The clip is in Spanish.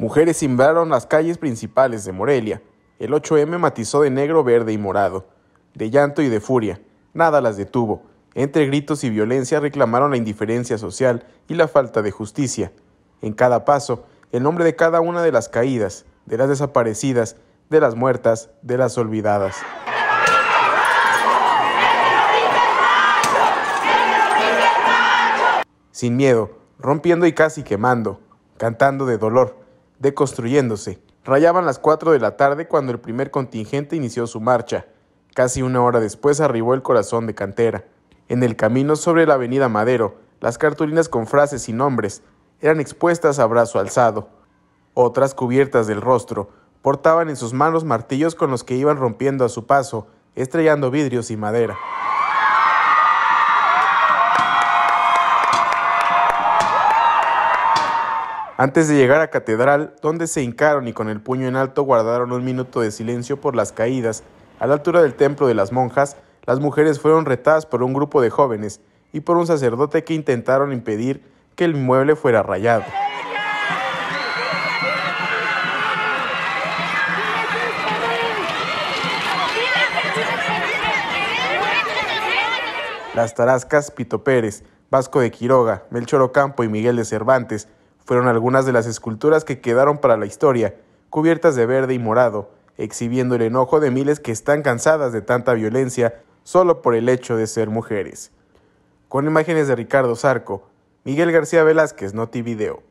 Mujeres cimbraron las calles principales de Morelia. El 8M matizó de negro, verde y morado. De llanto y de furia. Nada las detuvo. Entre gritos y violencia reclamaron la indiferencia social y la falta de justicia. En cada paso, el nombre de cada una de las caídas, de las desaparecidas, de las muertas, de las olvidadas. Sin miedo, rompiendo y casi quemando, cantando de dolor, deconstruyéndose. Rayaban las cuatro de la tarde cuando el primer contingente inició su marcha. Casi una hora después arribó el corazón de cantera. En el camino sobre la avenida Madero, las cartulinas con frases y nombres eran expuestas a brazo alzado. Otras cubiertas del rostro portaban en sus manos martillos con los que iban rompiendo a su paso, estrellando vidrios y madera. Antes de llegar a Catedral, donde se hincaron y con el puño en alto guardaron un minuto de silencio por las caídas, a la altura del templo de las monjas, las mujeres fueron retadas por un grupo de jóvenes y por un sacerdote que intentaron impedir que el mueble fuera rayado. Las tarascas Pito Pérez, Vasco de Quiroga, Melchor Ocampo y Miguel de Cervantes fueron algunas de las esculturas que quedaron para la historia, cubiertas de verde y morado, exhibiendo el enojo de miles que están cansadas de tanta violencia solo por el hecho de ser mujeres. Con imágenes de Ricardo Zarco, Miguel García Velázquez, Noti Video.